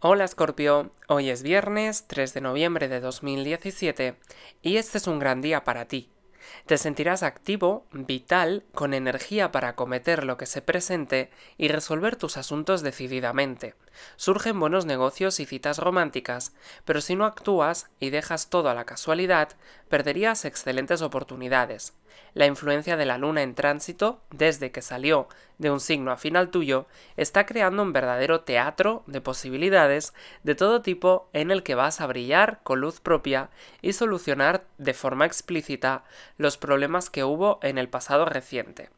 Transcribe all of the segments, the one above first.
Hola Scorpio, hoy es viernes 3 de noviembre de 2017 y este es un gran día para ti. Te sentirás activo, vital, con energía para acometer lo que se presente y resolver tus asuntos decididamente. Surgen buenos negocios y citas románticas, pero si no actúas y dejas todo a la casualidad, perderías excelentes oportunidades. La influencia de la luna en tránsito, desde que salió de un signo afín al tuyo, está creando un verdadero teatro de posibilidades de todo tipo en el que vas a brillar con luz propia y solucionar de forma explícita los problemas que hubo en el pasado reciente.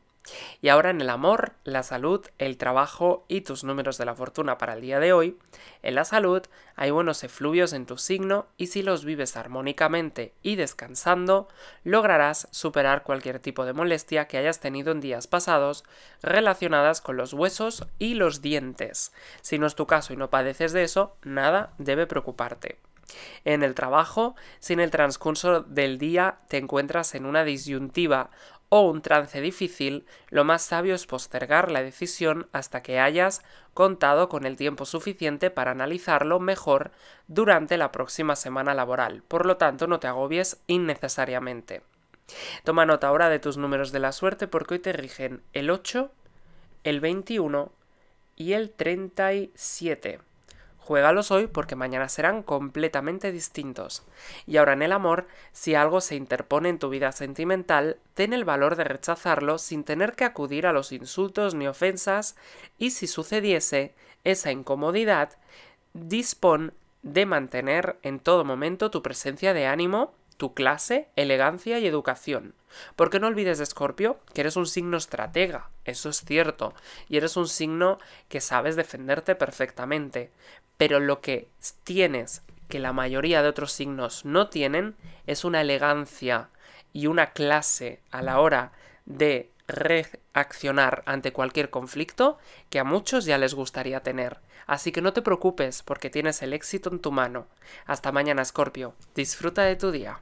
Y ahora en el amor, la salud, el trabajo y tus números de la fortuna para el día de hoy, en la salud hay buenos efluvios en tu signo y si los vives armónicamente y descansando, lograrás superar cualquier tipo de molestia que hayas tenido en días pasados relacionadas con los huesos y los dientes. Si no es tu caso y no padeces de eso, nada debe preocuparte. En el trabajo, si en el transcurso del día te encuentras en una disyuntiva o un trance difícil, lo más sabio es postergar la decisión hasta que hayas contado con el tiempo suficiente para analizarlo mejor durante la próxima semana laboral. Por lo tanto, no te agobies innecesariamente. Toma nota ahora de tus números de la suerte porque hoy te rigen el 8, el 21 y el 37. Juégalos hoy porque mañana serán completamente distintos. Y ahora en el amor, si algo se interpone en tu vida sentimental, ten el valor de rechazarlo sin tener que acudir a los insultos ni ofensas y si sucediese esa incomodidad, dispón de mantener en todo momento tu presencia de ánimo tu clase, elegancia y educación. Porque no olvides, Escorpio, que eres un signo estratega, eso es cierto, y eres un signo que sabes defenderte perfectamente. Pero lo que tienes, que la mayoría de otros signos no tienen, es una elegancia y una clase a la hora de reaccionar ante cualquier conflicto que a muchos ya les gustaría tener. Así que no te preocupes porque tienes el éxito en tu mano. Hasta mañana, Scorpio. Disfruta de tu día.